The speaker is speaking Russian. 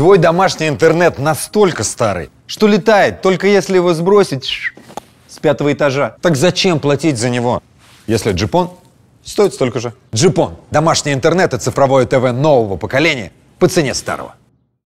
Твой домашний интернет настолько старый, что летает, только если его сбросить с пятого этажа. Так зачем платить за него, если джипон стоит столько же? Джипон – домашний интернет и цифровое ТВ нового поколения по цене старого.